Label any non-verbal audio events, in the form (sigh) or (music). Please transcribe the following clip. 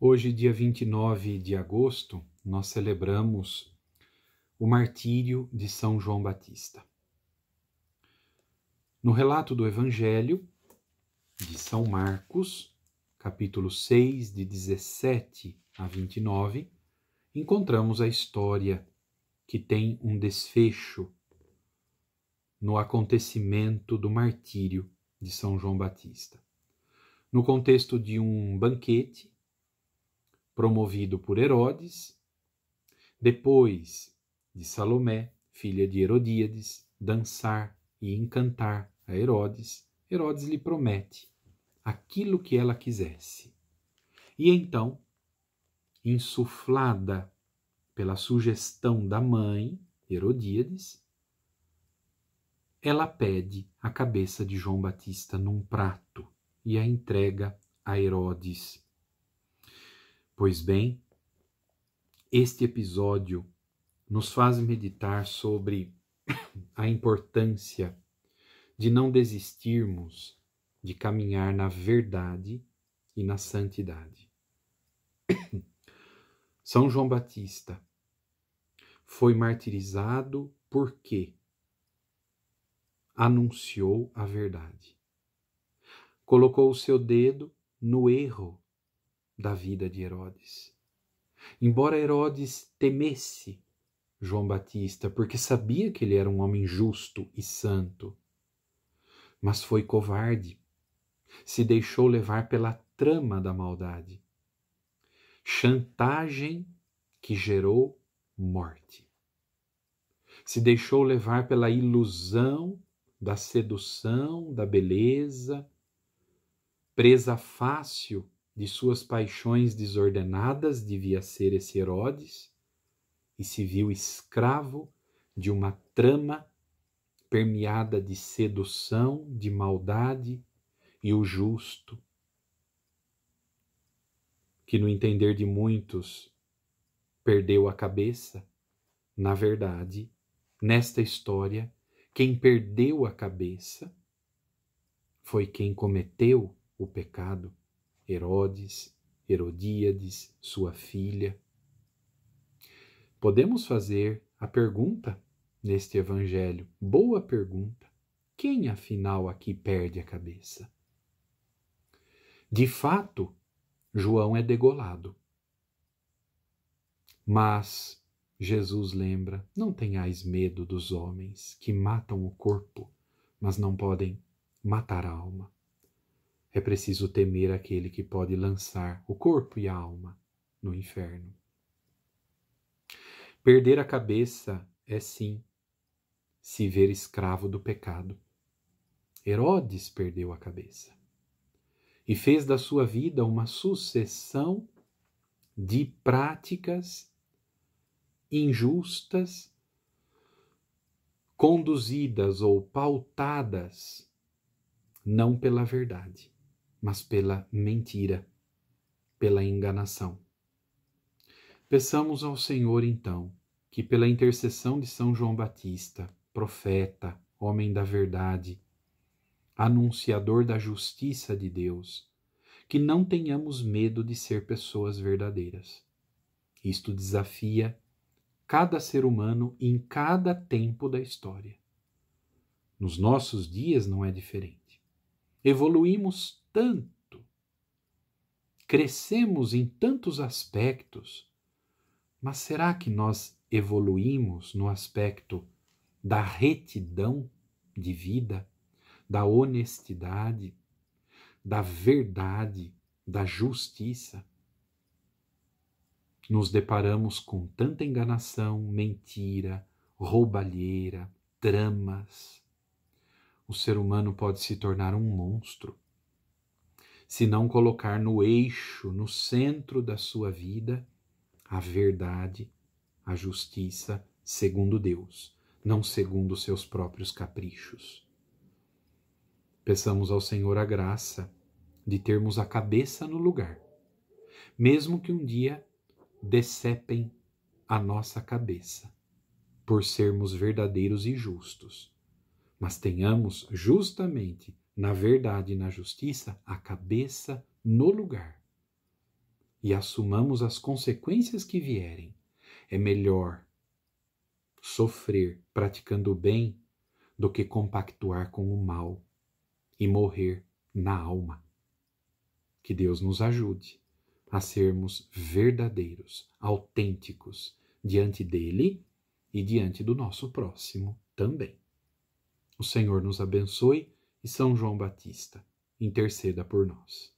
Hoje, dia 29 de agosto, nós celebramos o martírio de São João Batista. No relato do Evangelho de São Marcos, capítulo 6, de 17 a 29, encontramos a história que tem um desfecho no acontecimento do martírio de São João Batista. No contexto de um banquete promovido por Herodes, depois de Salomé, filha de Herodíades, dançar e encantar a Herodes, Herodes lhe promete aquilo que ela quisesse. E então, insuflada pela sugestão da mãe, Herodíades, ela pede a cabeça de João Batista num prato e a entrega a Herodes Pois bem, este episódio nos faz meditar sobre a importância de não desistirmos de caminhar na verdade e na santidade. (coughs) São João Batista foi martirizado porque anunciou a verdade. Colocou o seu dedo no erro da vida de Herodes. Embora Herodes temesse João Batista, porque sabia que ele era um homem justo e santo, mas foi covarde, se deixou levar pela trama da maldade, chantagem que gerou morte. Se deixou levar pela ilusão da sedução, da beleza, presa fácil de suas paixões desordenadas devia ser esse Herodes e se viu escravo de uma trama permeada de sedução, de maldade e o justo, que no entender de muitos perdeu a cabeça, na verdade, nesta história, quem perdeu a cabeça foi quem cometeu o pecado Herodes, Herodíades, sua filha. Podemos fazer a pergunta neste evangelho, boa pergunta: quem afinal aqui perde a cabeça? De fato, João é degolado. Mas Jesus lembra: não tenhais medo dos homens que matam o corpo, mas não podem matar a alma é preciso temer aquele que pode lançar o corpo e a alma no inferno. Perder a cabeça é sim se ver escravo do pecado. Herodes perdeu a cabeça e fez da sua vida uma sucessão de práticas injustas, conduzidas ou pautadas não pela verdade, mas pela mentira, pela enganação. Peçamos ao Senhor, então, que pela intercessão de São João Batista, profeta, homem da verdade, anunciador da justiça de Deus, que não tenhamos medo de ser pessoas verdadeiras. Isto desafia cada ser humano em cada tempo da história. Nos nossos dias não é diferente. Evoluímos tanto, crescemos em tantos aspectos, mas será que nós evoluímos no aspecto da retidão de vida, da honestidade, da verdade, da justiça? Nos deparamos com tanta enganação, mentira, roubalheira, tramas. O ser humano pode se tornar um monstro se não colocar no eixo, no centro da sua vida, a verdade, a justiça, segundo Deus, não segundo os seus próprios caprichos. Peçamos ao Senhor a graça de termos a cabeça no lugar, mesmo que um dia decepem a nossa cabeça, por sermos verdadeiros e justos, mas tenhamos justamente na verdade e na justiça, a cabeça no lugar e assumamos as consequências que vierem. É melhor sofrer praticando o bem do que compactuar com o mal e morrer na alma. Que Deus nos ajude a sermos verdadeiros, autênticos diante dele e diante do nosso próximo também. O Senhor nos abençoe e São João Batista, interceda por nós.